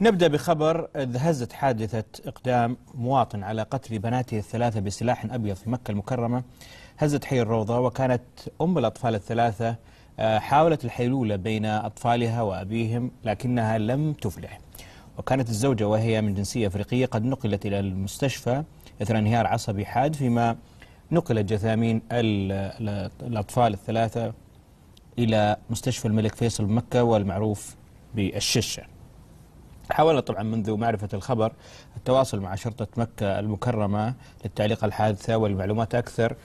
نبدأ بخبر ذهزت حادثة إقدام مواطن على قتل بناته الثلاثة بسلاح أبيض في مكة المكرمة هزت حي الروضة وكانت أم الأطفال الثلاثة آه، حاولت الحيلولة بين أطفالها وأبيهم لكنها لم تفلح وكانت الزوجة وهي من جنسية أفريقية قد نقلت إلى المستشفى إثر انهيار عصبي حاد فيما نقلت جثامين الأطفال الثلاثة إلى مستشفى الملك فيصل بمكة والمعروف بالششة حاولنا طبعا منذ معرفة الخبر التواصل مع شرطة مكة المكرمة للتعليق على الحادثة والمعلومات أكثر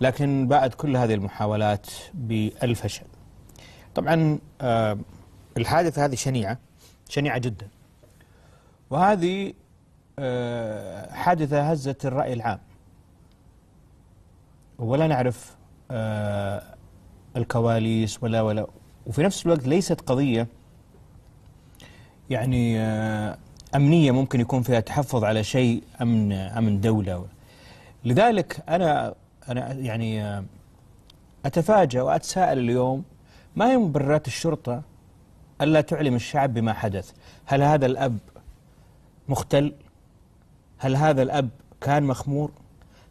لكن باءت كل هذه المحاولات بالفشل طبعا آه، الحادثة هذه شنيعة شنيعة جدا وهذه آه، حادثة هزت الرأي العام ولا نعرف آه، الكواليس ولا ولا وفي نفس الوقت ليست قضية يعني آه، أمنية ممكن يكون فيها تحفظ على شيء أمن أمن دولة لذلك أنا أنا يعني آه، أتفاجأ وأتساءل اليوم ما هي مبررات الشرطة ألا تعلم الشعب بما حدث هل هذا الأب مختل هل هذا الأب كان مخمور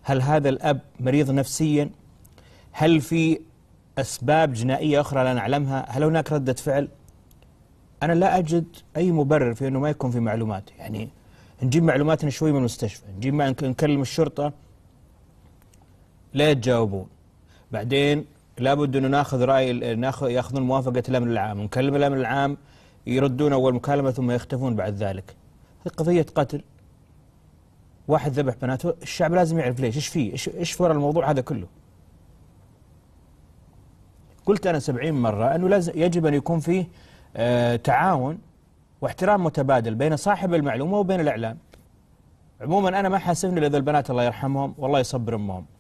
هل هذا الأب مريض نفسيا هل في أسباب جنائية أخرى لا نعلمها هل هناك ردة فعل انا لا اجد اي مبرر في انه ما يكون في معلومات يعني نجيب معلوماتنا شوي من المستشفى نجيب مع نكلم الشرطه لا يتجاوبون بعدين لابد انه ناخذ راي ناخذ ياخذون موافقه الامن العام نكلم الامن العام يردون اول مكالمه ثم يختفون بعد ذلك هذه قضيه قتل واحد ذبح بناته الشعب لازم يعرف ليش ايش فيه ايش ايش وراء الموضوع هذا كله قلت انا سبعين مره انه لازم يجب ان يكون فيه آه، تعاون واحترام متبادل بين صاحب المعلومة وبين الإعلام عموما أنا ما حاسبني لذا البنات الله يرحمهم والله يصبر أمهم